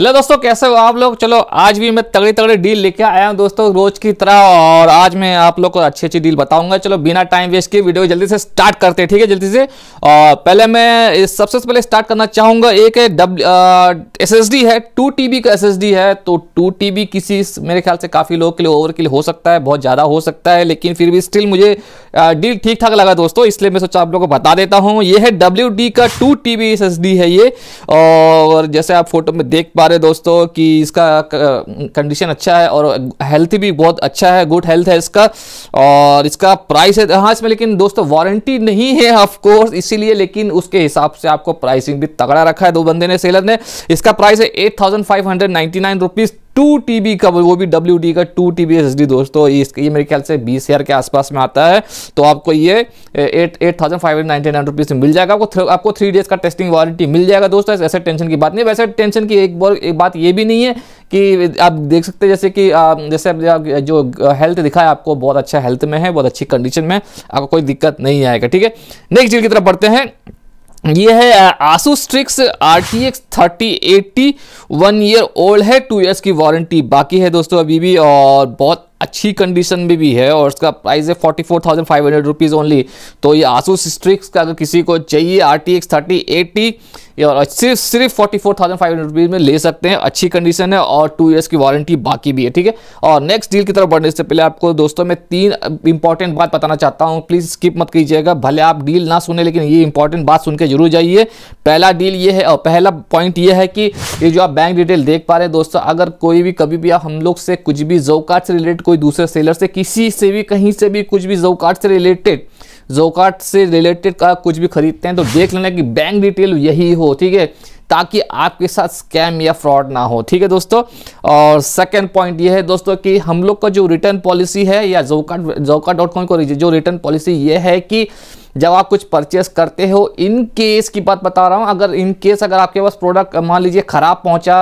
hello दोस्तों कैसे हो आप लोग चलो आज भी मैं तगड़ी तगड़ी डील लेके आया हूँ दोस्तों रोज की तरह और आज मैं आप लोग को अच्छी अच्छी डील बताऊंगा चलो बिना टाइम वेस्ट किए वीडियो जल्दी से स्टार्ट करते हैं ठीक है जल्दी से और पहले मैं सबसे पहले स्टार्ट करना चाहूंगा एक है एस एस है टू टी का एस है तो टू टी किसी मेरे ख्याल से काफ़ी लोगों के लिए ओवर के लिए हो सकता है बहुत ज़्यादा हो सकता है लेकिन फिर भी स्टिल मुझे डील ठीक ठाक लगा दोस्तों इसलिए मैं सोचा आप लोग को बता देता हूँ ये है डब्ल्यू का टू टी है ये और जैसे आप फोटो में देख पा रहे दोस्तों कि इसका कंडीशन अच्छा है और हेल्थ भी बहुत अच्छा है गुड हेल्थ है इसका और इसका प्राइस है हाँ इसमें लेकिन दोस्तों वारंटी नहीं है ऑफकोर्स इसीलिए लेकिन उसके हिसाब से आपको प्राइसिंग भी तगड़ा रखा है दो बंदे ने सेलर ने इसका प्राइस है eight thousand five hundred ninety nine rupees two T का वो भी डब्ल्यू डी का two T B S D दोस्तों तो इसके ये मेरे ख्याल से बीस हज़ार के आसपास में आता है तो आपको ये eight eight thousand five hundred ninety nine rupees में मिल जाएगा आपको आपको थ्री डेज़ का टेस्टिंग वारंटी मिल जाएगा दोस्तों ऐसे टेंशन की बात नहीं वैसे टेंशन की एक बार एक बात ये भी नहीं है कि आप देख सकते जैसे कि जैसे जो हेल्थ दिखा है आपको बहुत अच्छा हेल्थ में है बहुत अच्छी कंडीशन में आपको कोई दिक्कत नहीं आएगा ठीक है नेक्स्ट चीज़ की तरफ बढ़ते हैं ये है Asus Strix R T X thirty eighty one year old है टू ईयर्स की वारंटी बाकी है दोस्तों अभी भी और बहुत अच्छी कंडीशन में भी है और उसका प्राइस है forty four thousand five hundred rupees only तो ये आसूस स्ट्रिक्स का अगर किसी को चाहिए R T X thirty eighty और सिर्फ सिर्फ forty four thousand five hundred rupees में ले सकते हैं अच्छी कंडीशन है और टू ईयर्स की वारंटी बाकी भी है ठीक है और नेक्स्ट डील की तरफ बढ़ने से पहले आपको दोस्तों मैं तीन इंपॉर्टेंट बात बताना चाहता हूँ प्लीज़ स्किप मत कीजिएगा भले आप डील ना सुने लेकिन ये इंपॉर्टेंट बात सुन के जरूर जाइए पहला डील ये है और पहला पॉइंट ये है कि ये जो आप बैंक डिटेल देख पा रहे हैं दोस्तों अगर कोई भी कभी भी आप हम लोग से कुछ भी जो कार्ड से रिलेटेड कोई दूसरे सेलर से किसी से भी कहीं से भी कुछ भी जोकाट से रिलेटेड जोकाट से रिलेटेड का कुछ भी खरीदते हैं तो देख लेना कि बैंक डिटेल यही हो ठीक है ताकि आपके साथ स्कैम या फ्रॉड ना हो ठीक है दोस्तों और सेकंड पॉइंट ये है दोस्तों कि हम लोग का जो रिटर्न पॉलिसी है या जोकाट जोका डॉट कॉम को जो रिटर्न पॉलिसी ये है कि जब आप कुछ परचेस करते हो इन केस की बात बता रहा हूँ अगर इन केस अगर आपके पास प्रोडक्ट मान लीजिए ख़राब पहुँचा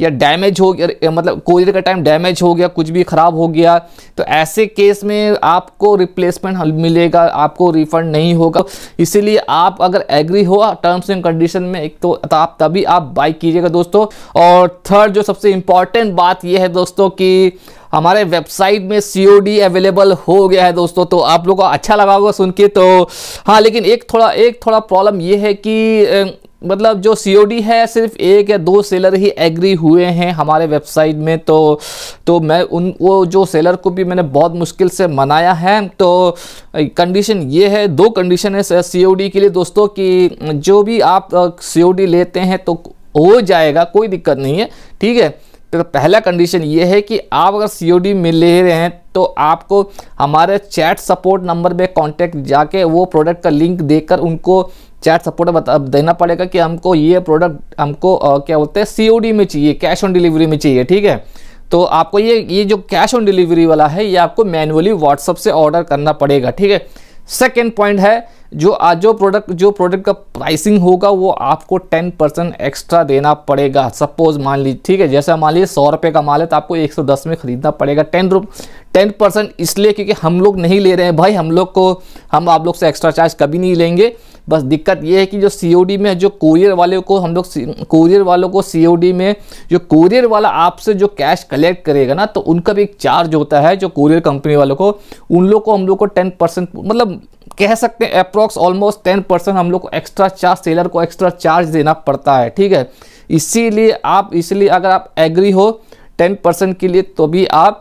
या डैमेज हो गया मतलब कोरियर का टाइम डैमेज हो गया कुछ भी ख़राब हो गया तो ऐसे केस में आपको रिप्लेसमेंट मिलेगा आपको रिफंड नहीं होगा इसीलिए आप अगर एग्री हो टर्म्स एंड कंडीशन में एक तो, तो आप तभी आप बाई कीजिएगा दोस्तों और थर्ड जो सबसे इम्पॉर्टेंट बात यह है दोस्तों कि हमारे वेबसाइट में सी अवेलेबल हो गया है दोस्तों तो आप लोगों को अच्छा लगा होगा सुन के तो हाँ लेकिन एक थोड़ा एक थोड़ा प्रॉब्लम ये है कि मतलब जो सी है सिर्फ एक या दो सेलर ही एग्री हुए हैं हमारे वेबसाइट में तो तो मैं उन वो जो सेलर को भी मैंने बहुत मुश्किल से मनाया है तो कंडीशन ये है दो कंडीशन है सी के लिए दोस्तों कि जो भी आप सी लेते हैं तो हो जाएगा कोई दिक्कत नहीं है ठीक है तो पहला कंडीशन ये है कि आप अगर सीओडी में ले रहे हैं तो आपको हमारे चैट सपोर्ट नंबर में कांटेक्ट जाके वो प्रोडक्ट का लिंक देकर उनको चैट सपोर्ट बता देना पड़ेगा कि हमको ये प्रोडक्ट हमको आ, क्या बोलते हैं सीओडी में चाहिए कैश ऑन डिलीवरी में चाहिए ठीक है तो आपको ये ये जो कैश ऑन डिलीवरी वाला है ये आपको मैनुअली व्हाट्सअप से ऑर्डर करना पड़ेगा ठीक है सेकेंड पॉइंट है जो आज जो प्रोडक्ट जो प्रोडक्ट का प्राइसिंग होगा वो आपको टेन परसेंट एक्स्ट्रा देना पड़ेगा सपोज मान लीजिए ठीक है जैसा मान लीजिए सौ रुपये का माल है तो आपको एक सौ दस में ख़रीदना पड़ेगा टेन रुप टेन परसेंट इसलिए क्योंकि हम लोग नहीं ले रहे हैं भाई हम लोग को हम आप लोग से एक्स्ट्रा चार्ज कभी नहीं लेंगे बस दिक्कत ये है कि जो सी में जो कुरियर वाले को हम लोग कुरियर वालों को सी में जो कुरियर वाला आपसे जो कैश कलेक्ट करेगा ना तो उनका भी एक चार्ज होता है जो कुरियर कंपनी वालों को उन लोग को हम लोग को टेन परसेंट मतलब कह सकते हैं अप्रॉक्स ऑलमोस्ट टेन परसेंट हम लोग को एक्स्ट्रा चार्ज सेलर को एक्स्ट्रा चार्ज देना पड़ता है ठीक है इसीलिए आप इसलिए अगर आप एग्री हो टेन परसेंट के लिए तो भी आप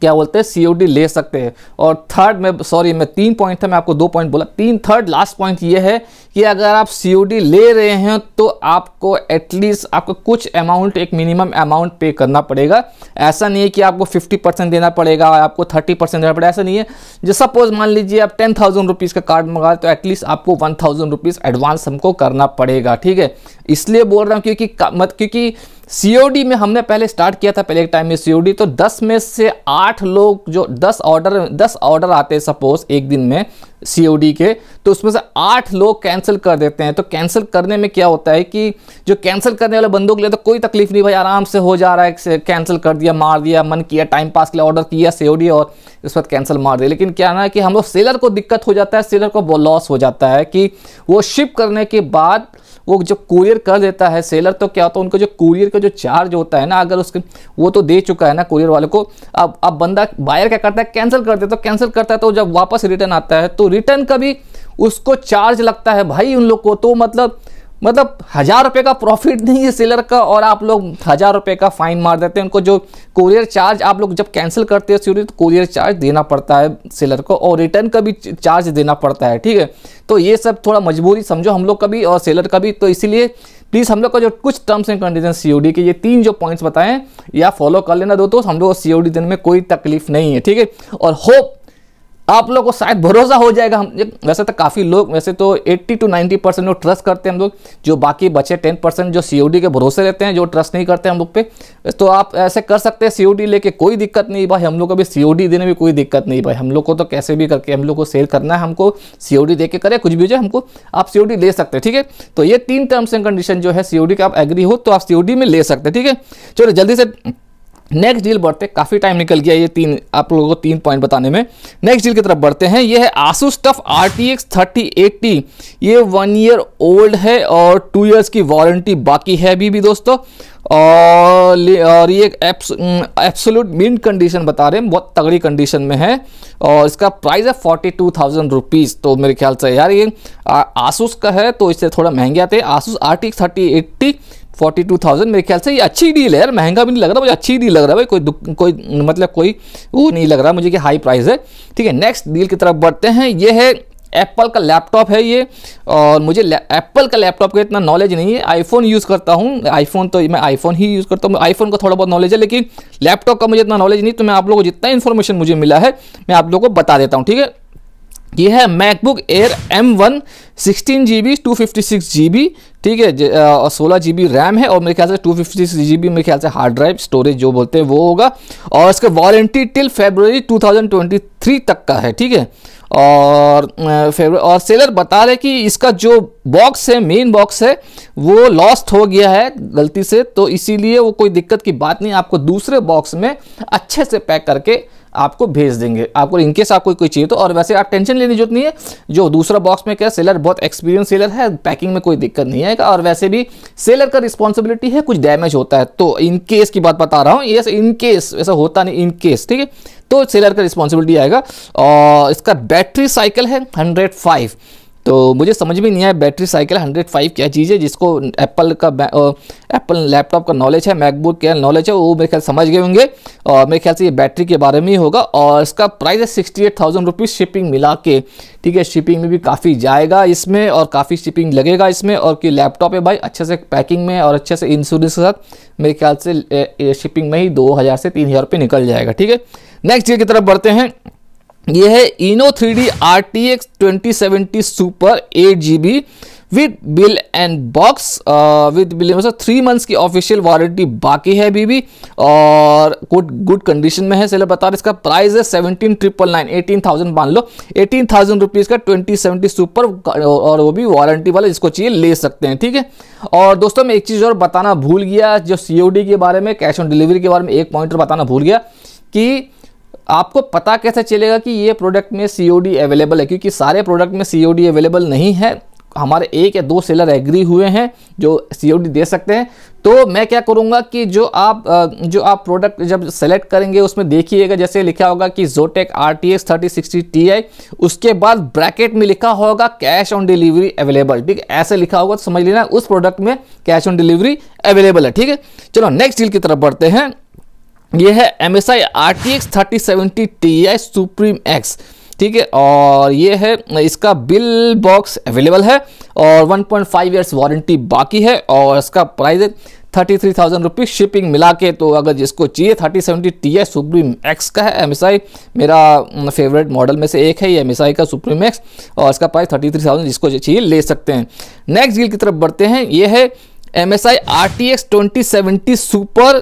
क्या बोलते हैं सीओडी ले सकते हैं और थर्ड में सॉरी मैं तीन पॉइंट था मैं आपको दो पॉइंट बोला तीन थर्ड लास्ट पॉइंट ये है कि अगर आप सीओडी ले रहे हैं तो आपको एटलीस्ट आपको कुछ अमाउंट एक मिनिमम अमाउंट पे करना पड़ेगा ऐसा नहीं है कि आपको 50 परसेंट देना पड़ेगा आपको 30 परसेंट देना पड़ेगा ऐसा नहीं है जैसे सपोज मान लीजिए आप टेन थाउजेंड रुपीज़ का कार्ड मंगा तो एटलीस्ट आपको वन थाउजेंड रुपीज़ एडवांस हमको करना पड़ेगा ठीक है इसलिए बोल रहा हूँ क्योंकि मत क्योंकि सी में हमने पहले स्टार्ट किया था पहले एक टाइम में सी तो दस में से आठ लोग जो दस ऑर्डर दस ऑर्डर आते सपोज एक दिन में सीओडी के तो उसमें से आठ लोग कैंसिल कर देते हैं तो कैंसिल करने में क्या होता है कि जो कैंसिल करने वाले बंदों के लिए तो कोई तकलीफ नहीं भाई आराम से हो जा रहा है कैंसिल कर दिया मार दिया मन किया टाइम पास के लिए ऑर्डर किया सीओडी और उस पर कैंसिल मार दिया लेकिन क्या ना कि हम लोग सेलर को दिक्कत हो जाता है सेलर को लॉस हो जाता है कि वो शिप करने के बाद वो जो कुरियर कर देता है सेलर तो क्या होता है उनको जो कुरियर का जो चार्ज होता है ना अगर उसके वो तो दे चुका है ना कुरियर वाले को अब अब बंदा बायर क्या करता है कैंसिल कर देता तो कैंसिल करता है तो जब वापस रिटर्न आता है तो रिटर्न का भी उसको चार्ज लगता है भाई उन लोग को तो मतलब मतलब हज़ार रुपये का प्रॉफिट नहीं है सेलर का और आप लोग हज़ार रुपये का फ़ाइन मार देते हैं उनको जो कोरियर चार्ज आप लोग जब कैंसिल करते हैं सीरीज तो कोरियर चार्ज देना पड़ता है सेलर को और रिटर्न का भी चार्ज देना पड़ता है ठीक है तो ये सब थोड़ा मजबूरी समझो हम लोग का भी और सेलर का भी तो इसीलिए प्लीज़ हम लोग का जो कुछ टर्म्स एंड कंडीशन सी के ये तीन जो पॉइंट्स बताएं या फॉलो कर लेना दो तो हम लोग सी ओ देने में कोई तकलीफ नहीं है ठीक है और होप आप लोग को शायद भरोसा हो जाएगा हम वैसे तो काफ़ी लोग वैसे तो 80 टू 90 परसेंट लोग ट्रस्ट करते हैं हम लोग जो बाकी बचे 10 परसेंट जो सी के भरोसे रहते हैं जो ट्रस्ट नहीं करते हम लोग पे तो आप ऐसे कर सकते हैं सी लेके कोई दिक्कत नहीं भाई हम लोग को भी सी देने में कोई दिक्कत नहीं भाई हम लोग को तो कैसे भी करके हम लोग को सेल करना है हमको सी दे के करें कुछ भी जो हमको आप सी ले सकते हैं ठीक है तो ये तीन टर्म्स एंड कंडीशन जो है सी के आप एग्री हो तो आप सी में ले सकते हैं ठीक है चलो जल्दी से नेक्स्ट डील बढ़ते काफ़ी टाइम निकल गया ये तीन आप लोगों को तीन पॉइंट बताने में नेक्स्ट डील की तरफ बढ़ते हैं ये है Asus TUF R T X thirty eighty ये वन ईयर ओल्ड है और टू ईयर्स की वारंटी बाकी है अभी भी दोस्तों और और ये एप्सोलूट मीन कंडीशन बता रहे हैं बहुत तगड़ी कंडीशन में है और इसका प्राइस है फोर्टी टू थाउजेंड रुपीज़ तो मेरे ख्याल से यार ये आसूस का है तो इससे थोड़ा महंगे आते हैं Asus R T X thirty eighty forty two thousand मेरे ख्याल से ये अच्छी डील है यार महंगा भी नहीं लग रहा मुझे अच्छी डील लग रहा है भाई कोई कोई मतलब कोई वो नहीं लग रहा मुझे कि हाई प्राइस है ठीक है नेक्स्ट डील की तरफ बढ़ते हैं ये है एप्पल का लैपटॉप है ये और मुझे एप्पल का लैपटॉप का इतना नॉलेज नहीं है आईफोन यूज़ करता हूँ आईफोन तो मैं आईफोन ही यूज़ करता हूँ आईफोन का थोड़ा बहुत नॉलेज है लेकिन लैपटॉप का मुझे इतना नॉलेज नहीं तो मैं आप लोगों को जितना इन्फॉर्मेशन मुझे मिला है मैं आप लोगों को बता देता हूँ ठीक है ये है MacBook Air M one sixteen G B two fifty six G B ठीक है और सोलह जी बी रैम है और मेरे ख्याल से two fifty six G B मेरे ख्याल से हार्ड ड्राइव स्टोरेज जो बोलते हैं वो होगा और इसका warranty till February two thousand twenty three तक का है ठीक है और फेबर और सेलर बता रहे कि इसका जो बॉक्स है मेन बॉक्स है वो लॉस्ट हो गया है गलती से तो इसीलिए वो कोई दिक्कत की बात नहीं आपको दूसरे बॉक्स में अच्छे से पैक करके आपको भेज देंगे आपको इनकेस आपको कोई चाहिए तो और वैसे आप टेंशन लेने की जरूरत नहीं है जो दूसरा बॉक्स में क्या सेलर बहुत एक्सपीरियंस सेलर है पैकिंग में कोई दिक्कत नहीं आएगा और वैसे भी सेलर का रिस्पॉन्सिबिलिटी है कुछ डैमेज होता है तो इन केस की बात बता रहा हूँ ये इन केस ऐसा होता नहीं इन केस ठीक है तो सेलर का रिस्पॉन्सिबिलिटी आएगा और इसका बैटरी साइकिल है हंड्रेड फाइव तो मुझे समझ में नहीं आया बैटरी साइकिल 105 क्या चीज़ है जिसको एप्पल का एप्पल लैपटॉप का नॉलेज है मैकबुक का नॉलेज है वो मेरे ख्याल समझ गए होंगे और मेरे ख्याल से ये बैटरी के बारे में ही होगा और इसका प्राइस है sixty eight thousand rupees shipping मिला के ठीक है शिपिंग में भी काफ़ी जाएगा इसमें और काफ़ी शिपिंग लगेगा इसमें और कि लैपटॉप है भाई अच्छे से पैकिंग में और अच्छे से इंश्योरेंस के साथ मेरे ख्याल से शिपिंग में ही दो हज़ार से तीन हज़ार रुपये निकल जाएगा ठीक है नेक्स्ट ईयर की तरफ बढ़ते हैं ये है Inno three D R T X twenty seventy super eight G B with bill and box with bill three months की ऑफिशियल वारंटी बाकी है अभी भी और गुड गुड कंडीशन में है सेलर बता रहे इसका प्राइस है seventeen triple nine eighteen thousand मान लो एटीन थाउजेंड रुपीज़ का ट्वेंटी सेवेंटी सुपर और वो भी वारंटी वाला जिसको चाहिए ले सकते हैं ठीक है और दोस्तों मैं एक चीज़ और बताना भूल गया जो सी के बारे में कैश ऑन डिलीवरी के बारे में एक पॉइंट और बताना भूल गया कि आपको पता कैसे चलेगा कि ये प्रोडक्ट में सी अवेलेबल है क्योंकि सारे प्रोडक्ट में सी अवेलेबल नहीं है हमारे एक या दो सेलर एग्री हुए हैं जो सी दे सकते हैं तो मैं क्या करूंगा कि जो आप जो आप प्रोडक्ट जब सेलेक्ट करेंगे उसमें देखिएगा जैसे लिखा होगा कि Zotac R T X thirty sixty T I उसके बाद ब्रैकेट में लिखा होगा कैश ऑन डिलीवरी अवेलेबल ठीक है ऐसे लिखा होगा तो समझ लेना उस प्रोडक्ट में कैश ऑन डिलीवरी अवेलेबल है ठीक है चलो नेक्स्ट डील की तरफ बढ़ते हैं ये है M S I R T X thirty T supreme X ठीक है और ये है इसका बिल बॉक्स अवेलेबल है और 1.5 पॉइंट ईयर्स वारंटी बाकी है और इसका प्राइस है thirty three thousand rupees shipping मिला के तो अगर जिसको चाहिए thirty seventy T I supreme X का है एम एस आई मेरा फेवरेट मॉडल में से एक है ये एम एस आई का सुप्रीम एक्स और इसका प्राइस थर्टी थ्री थाउजेंड जिसको चाहिए ले सकते हैं नेक्स्ट डील की तरफ बढ़ते हैं ये है M S I R T X twenty seventy super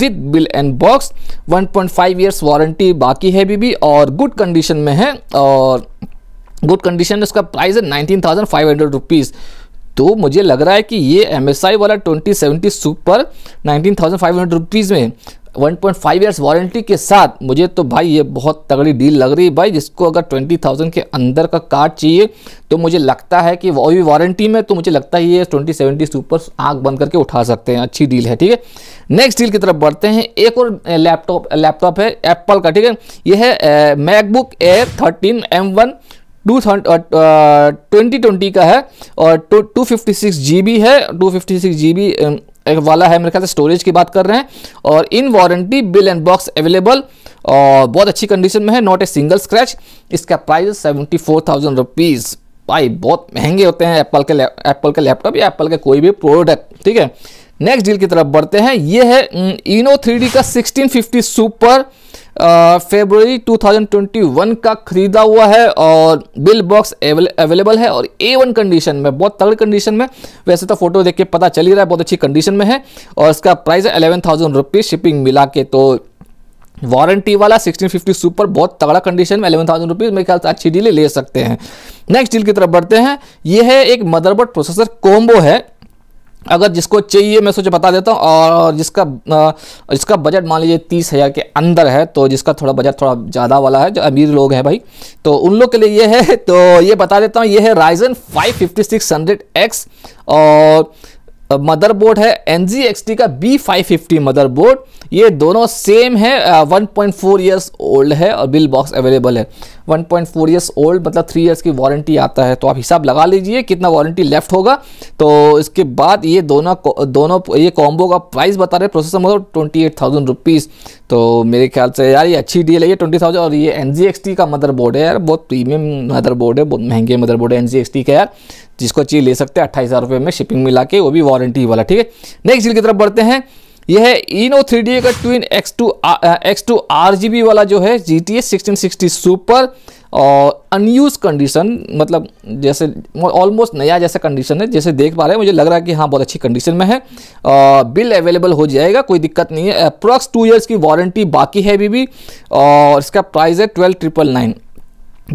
with bill and box 1.5 years warranty बाकी है अभी भी और गुड कंडीशन में है और गुड कंडीशन में उसका प्राइस है nineteen thousand five hundred rupees तो मुझे लग रहा है कि ये एम एस आई वाला twenty seventy super nineteen thousand five hundred rupees में 1.5 इयर्स वारंटी के साथ मुझे तो भाई ये बहुत तगड़ी डील लग रही है भाई जिसको अगर 20,000 के अंदर का कार्ड चाहिए तो मुझे लगता है कि वो भी वारंटी में तो मुझे लगता है ये ट्वेंटी सेवेंटी सुपर आँख बंद करके उठा सकते हैं अच्छी डील है ठीक है नेक्स्ट डील की तरफ बढ़ते हैं एक और लैपटॉप लैपटॉप है एप्पल का ठीक है यह है MacBook Air thirteen M one two twenty twenty का है और two fifty six G B है two fifty six G B वाला है मेरे ख्याल से स्टोरेज की बात कर रहे हैं और in warranty bill and box available और बहुत अच्छी कंडीशन में है नॉट ए सिंगल स्क्रैच इसका price seventy four thousand rupees भाई बहुत महंगे होते हैं एप्पल के एप्पल के लैपटॉप या एप्पल के कोई भी प्रोडक्ट ठीक है नेक्स्ट डील की तरफ बढ़ते हैं ये है इनो um, थ्री का सिक्सटीन फिफ्टी सुपर फेबररी 2021 का खरीदा हुआ है और बिल बॉक्स अवेलेबल है और ए वन कंडीशन में बहुत तगड़ कंडीशन में वैसे तो फोटो देख के पता चल ही रहा है बहुत अच्छी कंडीशन में है और इसका प्राइस है एलेवन थाउजेंड रुपीज़ शिपिंग मिला के तो वारंटी वाला 1650 सुपर बहुत तगड़ा कंडीशन में एलेवन थाउजेंड रुपीज़ मेरे ख्याल से अच्छी डील ले सकते हैं नेक्स्ट डील की तरफ बढ़ते हैं यह है एक मदरबोर्ड प्रोसेसर कोम्बो है अगर जिसको चाहिए मैं सोचे बता देता हूँ और जिसका जिसका बजट मान लीजिए तीस हज़ार के अंदर है तो जिसका थोड़ा बजट थोड़ा ज़्यादा वाला है जो अमीर लोग हैं भाई तो उन लोग के लिए ये है तो ये बता देता हूँ ये है Ryzen five fifty six hundred X और मदरबोर्ड है एन जी एक्स टी का बी फाइव फिफ्टी मदर ये दोनों सेम है one point four years old है और बिल बॉक्स अवेलेबल है 1.4 इयर्स ओल्ड मतलब थ्री ईयर्स की वारंटी आता है तो आप हिसाब लगा लीजिए कितना वारंटी लेफ्ट होगा तो इसके बाद ये दोनों दोनों ये कॉम्बो का प्राइस बता रहे प्रोसेसर मतलब ट्वेंटी एट थाउजेंड रुपीज़ तो मेरे ख्याल से यार ये अच्छी डील है ये ट्वेंटी थाउजेंड और ये एन जी एक्स टी का बोर्ड है यार बहुत प्रीमियम मदर बोर्ड है बहुत महंगे मदर बोर्ड है एन जी एक्स टी का यार जिसको चीज़ ले सकते हैं अट्ठाईस हज़ार रुपये में शिपिंग मिला के वो भी वारंटी वाला ठीक है नेक्स्ट डील की तरफ बढ़ते हैं यह है इनो थ्री का twin X two X two R G B वाला जो है G T A sixteen sixty super और अनयूज कंडीशन मतलब जैसे ऑलमोस्ट नया जैसा कंडीशन है जैसे देख पा रहे हैं मुझे लग रहा है कि हाँ बहुत अच्छी कंडीशन में है आ, बिल अवेलेबल हो जाएगा कोई दिक्कत नहीं है अप्रॉक्स टू ईयर्स की वारंटी बाकी है अभी भी और इसका प्राइस है ट्वेल्व ट्रिपल नाइन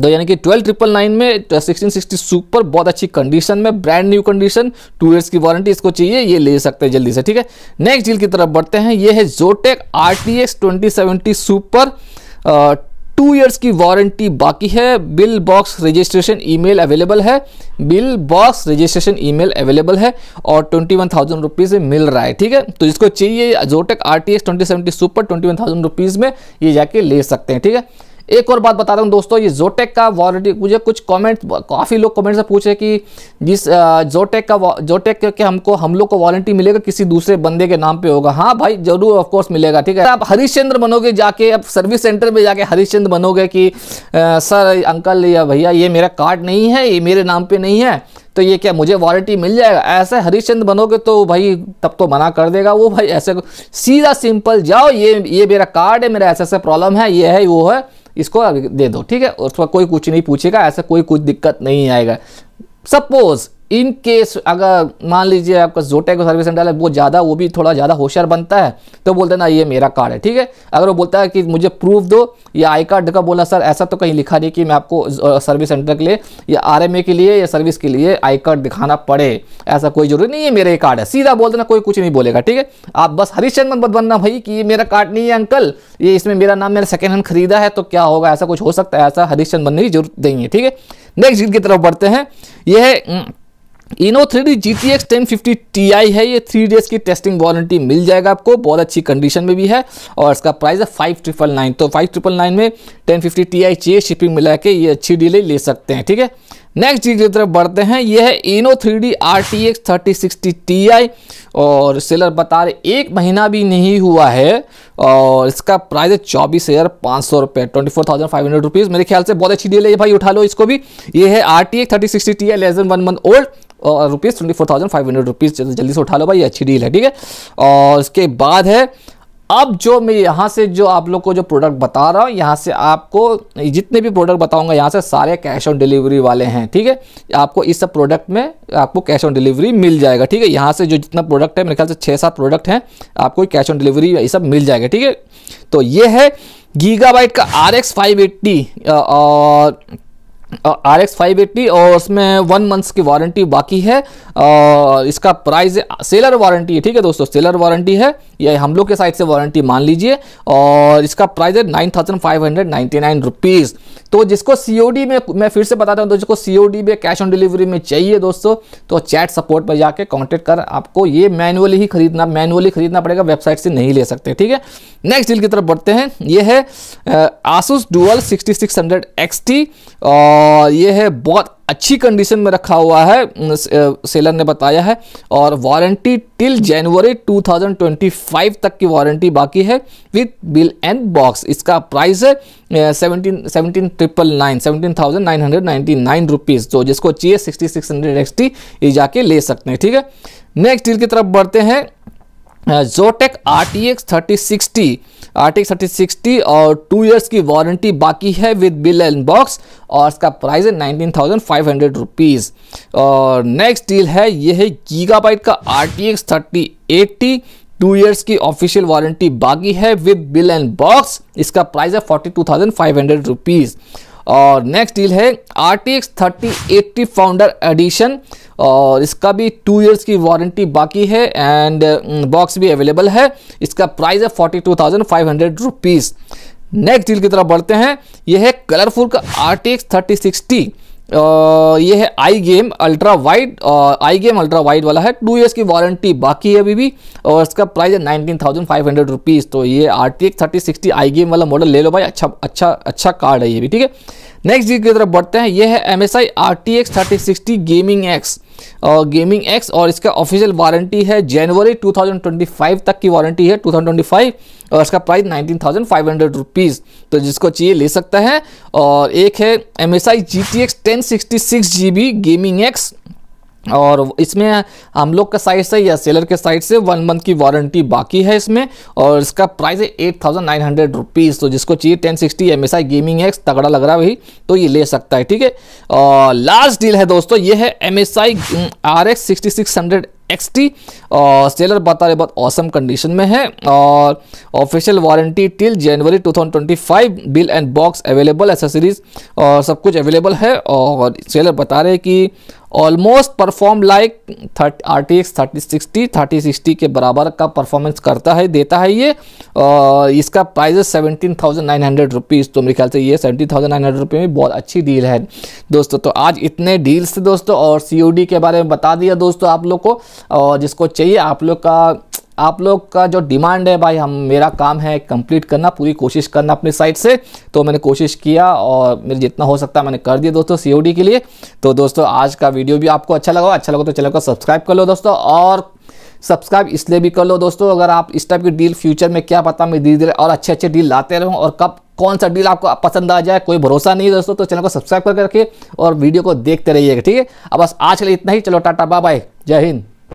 तो यानी कि ट्वेल्व ट्रिपल नाइन में सिक्सटीन सिक्सटी सुपर बहुत अच्छी कंडीशन में brand new condition two years की वारंटी इसको चाहिए ये ले सकते हैं जल्दी से ठीक है नेक्स्ट डील की तरफ बढ़ते हैं ये है Zotac R T X twenty seventy super two years की वारंटी बाकी है bill box registration email available है bill box registration email available है और ट्वेंटी वन थाउजेंड रुपीज़ में मिल रहा है ठीक है तो जिसको चाहिए Zotac R T X twenty seventy super twenty one thousand rupees में ये जाके ले सकते हैं ठीक है एक और बात बता रहा हूँ दोस्तों ये जोटेक का वारंटी मुझे कुछ कमेंट काफ़ी लोग कमेंट से पूछे कि जिस जोटेक का जोटेक के हमको हम लोग को वारंटी मिलेगा किसी दूसरे बंदे के नाम पे होगा हाँ भाई जरूर ऑफकोर्स मिलेगा ठीक है आप हरिश्चंद्र बनोगे जाके अब सर्विस सेंटर में जाके हरिश्चंद्र बनोगे कि आ, सर अंकल या भैया ये मेरा कार्ड नहीं है ये मेरे नाम पर नहीं है तो ये क्या मुझे वारंटी मिल जाएगा ऐसे हरिश्चंद बनोगे तो भाई तब तो मना कर देगा वो भाई ऐसे सीधा सिंपल जाओ ये ये मेरा कार्ड है मेरा ऐसा ऐसा प्रॉब्लम है ये है वो है इसको दे दो ठीक है उसका कोई कुछ नहीं पूछेगा ऐसा कोई कुछ दिक्कत नहीं आएगा सपोज इन केस अगर मान लीजिए आपका जोटे का सर्विस सेंटर है वो ज़्यादा वो भी थोड़ा ज़्यादा होशियार बनता है तो बोलते हैं ना ये मेरा कार्ड है ठीक है अगर वो बोलता है कि मुझे प्रूफ दो या आई कार्ड का बोला सर ऐसा तो कहीं लिखा नहीं कि मैं आपको सर्विस सेंटर के लिए या आर के लिए या सर्विस के लिए आई कार्ड दिखाना पड़े ऐसा कोई ज़रूरी नहीं है मेरा कार्ड है सीधा बोल देना कोई कुछ नहीं बोलेगा ठीक है आप बस हरिश्चंद्र मत बनना भाई कि ये मेरा कार्ड नहीं है अंकल ये इसमें मेरा नाम मैंने सेकेंड हैंड खरीदा है तो क्या होगा ऐसा कुछ हो सकता है ऐसा हरिश्चंद्र बनने की जरूरत नहीं है ठीक है नेक्स्ट जीत की तरफ बढ़ते हैं यह Inno three D G T X ten fifty T I है ये थ्री डेज की टेस्टिंग वारंटी मिल जाएगा आपको बहुत अच्छी कंडीशन में भी है और इसका प्राइस है फाइव ट्रिपल नाइन तो फाइव ट्रिपल नाइन में टेन फिफ्टी टी आई चाहिए शिपिंग मिला के ये अच्छी डील ले सकते हैं ठीक है नेक्स्ट चीज़ की तरफ बढ़ते हैं ये है Inno three D R T X thirty sixty T I और सेलर बता रहे एक महीना भी नहीं हुआ है और इसका प्राइस है चौबीस हज़ार पाँच सौ रुपये twenty four thousand five hundred rupees मेरे ख्याल से बहुत अच्छी डील है भाई उठा लो इसको भी ये है R T X thirty sixty T I less than one month old और rupees twenty four thousand five hundred rupees जल्दी से उठा लो भाई अच्छी डील है ठीक है और उसके बाद है अब जो मैं यहाँ से जो आप लोग को जो प्रोडक्ट बता रहा हूँ यहाँ से आपको जितने भी प्रोडक्ट बताऊँगा यहाँ से सारे कैश ऑन डिलीवरी वाले हैं ठीक है आपको इस सब प्रोडक्ट में आपको कैश ऑन डिलीवरी मिल जाएगा ठीक है यहाँ से जो जितना प्रोडक्ट है मेरे ख्याल से छः सात प्रोडक्ट हैं आपको कैश ऑन डिलीवरी ये सब मिल जाएगा ठीक है तो ये है गीगाबाइट का आर एक्स फाइव एट्टी और आर एक्स फाइव एट्टी और उसमें वन मंथ्स की वारंटी बाकी है आ, इसका प्राइस सेलर वारंटी है ठीक है दोस्तों सेलर वारंटी है ये हम लोग के साइड से वारंटी मान लीजिए और इसका प्राइस है nine thousand five hundred ninety nine rupees तो जिसको सी में मैं फिर से बताता हूँ तो जिसको सीओडी में कैश ऑन डिलीवरी में चाहिए दोस्तों तो चैट सपोर्ट पर जाके कॉन्टेक्ट कर आपको ये मैनुअली ही खरीदना मैनुअली खरीदना पड़ेगा वेबसाइट से नहीं ले सकते ठीक है नेक्स्ट डील की तरफ बढ़ते हैं ये है Asus dual sixty six hundred X T और ये है बहुत अच्छी कंडीशन में रखा हुआ है सेलर ने बताया है और वारंटी टिल जनवरी 2025 तक की वारंटी बाकी है विथ बिल एंड बॉक्स इसका प्राइस है seventeen triple nine seventeen thousand nine तो जिसको चाहिए सिक्सटी सिक्स हंड्रेड एक्स ये जाके ले सकते हैं ठीक है नेक्स्ट डील की तरफ बढ़ते हैं Zotac R T X thirty sixty arctic thirty sixty और टू ईयर्स की वारंटी बाकी है विद बिल एंड बॉक्स और इसका प्राइस है nineteen thousand five hundred rupees और नेक्स्ट डील है ये है गीगा बाइट का R T X thirty eighty two years की ऑफिशियल वारंटी बाकी है विद बिल एंड बॉक्स इसका प्राइस है forty two thousand five hundred rupees और नेक्स्ट डील है R T X thirty eighty founder edition और इसका भी टू इयर्स की वारंटी बाकी है एंड बॉक्स mm, भी अवेलेबल है इसका प्राइस है forty two thousand five hundred rupees next deal की तरफ बढ़ते हैं यह है कलरफुल का R T X thirty sixty ये है iGame ultra wide iGame ultra wide वाला है टू ईयर्स की वारंटी बाकी है अभी भी और इसका प्राइस है nineteen thousand five hundred rupees तो ये R T X thirty sixty iGame वाला मॉडल ले लो भाई अच्छा अच्छा अच्छा कार्ड है ये भी ठीक है नेक्स्ट जी की तरफ बढ़ते हैं ये है M S I R T X thirty sixty gaming X और गेमिंग एक्स और इसका ऑफिशियल वारंटी है जनवरी 2025 तक की वारंटी है 2025 और इसका प्राइस 19,500 रुपीस तो जिसको चाहिए ले सकता है और एक है M S I G T X ten sixty six G B gaming X और इसमें हम लोग का साइड से या सेलर के साइड से वन मंथ की वारंटी बाकी है इसमें और इसका प्राइस है eight thousand nine hundred rupees तो जिसको चाहिए ten sixty M S I gaming X तगड़ा लग रहा है भाई तो ये ले सकता है ठीक है और लास्ट डील है दोस्तों ये है M S I R X sixty six hundred X T और सेलर बता रहे बहुत औसम कंडीशन में है और official warranty till January two thousand twenty five bill and box available accessories और सब कुछ अवेलेबल है और सेलर बता रहे कि almost perform like thirty R T X thirty sixty thirty sixty के बराबर का परफॉर्मेंस करता है देता है ये और इसका प्राइस है थाउजेंड नाइन हंड्रेड रुपीज़ तो मेरे ख्याल से ये सेवेंटी थाउजेंड नाइन हंड्रेड रुपये में बहुत अच्छी डील है दोस्तों तो आज इतने डील्स थे दोस्तों और सी के बारे में बता दिया दोस्तों आप लोग को और जिसको चाहिए आप लोग का आप लोग का जो डिमांड है भाई हम मेरा काम है कंप्लीट करना पूरी कोशिश करना अपनी साइड से तो मैंने कोशिश किया और मेरे जितना हो सकता है मैंने कर दिया दोस्तों सी के लिए तो दोस्तों आज का वीडियो भी आपको अच्छा लगा अच्छा लगा तो चैनल को सब्सक्राइब कर लो दोस्तों और सब्सक्राइब इसलिए भी कर लो दोस्तों अगर आप इस टाइप की डील फ्यूचर में क्या पता मैं धीरे धीरे और अच्छे अच्छे डील लाते रहूँ और कब कौन सा डील आपको पसंद आ जाए कोई भरोसा नहीं दोस्तों तो चैनल को सब्सक्राइब करके और वीडियो को देखते रहिएगा ठीक है अब बस आज के लिए इतना ही चलो टाटा बाय बाय जय हिंद